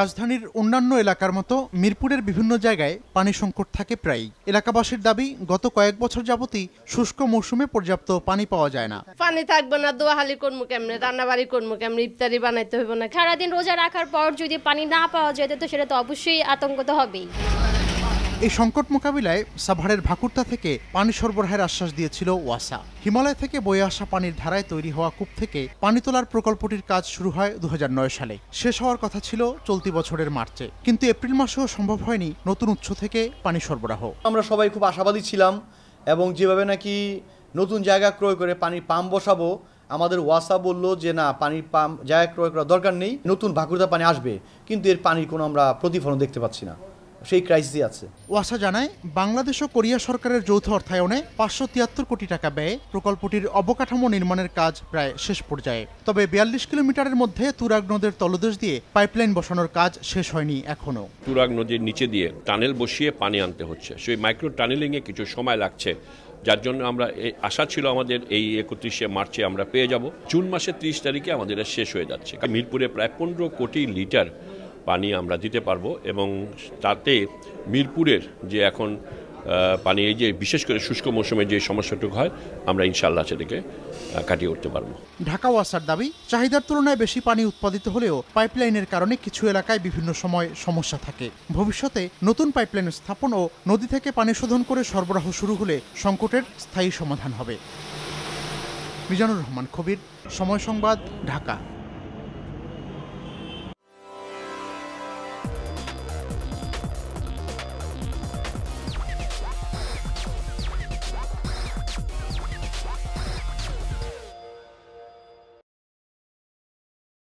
রাজধানীর অন্যান্য এলাকার মতো মিরপুরের বিভিন্ন জায়গায় পানি সংকট থাকে প্রায়ই এলাকাবাসীর দাবি গত কয়েক বছর যাবতই শুষ্ক মৌসুমে পর্যাপ্ত পানি পাওয়া যায় না পানি থাকবে না দোয়াহালি কর্ম কেমনে বাড়ি কর্ম কেমনে ইফতারি বানাইতে হবে না সারাদিন রোজা রাখার পর যদি পানি না পাওয়া যায় তো সেটা তো অবশ্যই আতঙ্কত হবেই এই সংকট মোকাবিলায় সাভারের ভাকুর্তা থেকে পানি সরবরাহের আশ্বাস দিয়েছিল ওয়াসা হিমালয় থেকে বয়ে আসা পানির ধারায় তৈরি হওয়া কূপ থেকে পানি তোলার প্রকল্পটির কাজ শুরু হয় দু সালে শেষ হওয়ার কথা ছিল চলতি বছরের মার্চে কিন্তু এপ্রিল মাসেও সম্ভব হয়নি নতুন উৎস থেকে পানি সরবরাহ আমরা সবাই খুব আশাবাদী ছিলাম এবং যেভাবে নাকি নতুন জায়গা ক্রয় করে পানির পাম্প বসাবো আমাদের ওয়াসা বলল যে না পানির পাম্প জায়গা ক্রয় করার দরকার নেই নতুন ভাকুরতা পানি আসবে কিন্তু এর পানির কোনো আমরা প্রতিফলন দেখতে পাচ্ছি না সেই ক্রাইসিসই আছে ওয়াসা জানায় বাংলাদেশ ও কোরিয়া সরকারের যৌথ অর্থায়নে পাঁচশো তিয়াত্তর কোটি টাকা ব্যয়ে প্রকল্পটির অবকাঠামো নির্মাণের কাজ প্রায় শেষ পর্যায়ে তবে বিয়াল্লিশ কিলোমিটারের মধ্যে তুরাগ নদের তলদেশ দিয়ে পাইপলাইন বসানোর কাজ শেষ হয়নি এখনও তুরাগ নদীর নিচে দিয়ে টানেল বসিয়ে পানি আনতে হচ্ছে সেই মাইক্রো এ কিছু সময় লাগছে যার জন্য আমরা আশা ছিল আমাদের এই একত্রিশে মার্চে আমরা পেয়ে যাব জুন মাসের ত্রিশ তারিখে আমাদের শেষ হয়ে যাচ্ছে মিরপুরে প্রায় পনেরো কোটি লিটার পানি আমরা দিতে পারবো এবং তাতে মিরপুরের যে এখন পানি এই যে বিশেষ করে শুষ্ক মৌসুমে যে সমস্যাটুকু হয় আমরা ইনশাল্লাহ সেটাকে কাটিয়ে উঠতে পারবো ঢাকা ওয়াসার দাবি চাহিদার তুলনায় বেশি পানি উৎপাদিত হলেও পাইপলাইনের কারণে কিছু এলাকায় বিভিন্ন সময় সমস্যা থাকে ভবিষ্যতে নতুন পাইপলাইন স্থাপন ও নদী থেকে পানি শোধন করে সরবরাহ শুরু হলে সংকটের স্থায়ী সমাধান হবে মিজানুর রহমান খবির সময় সংবাদ ঢাকা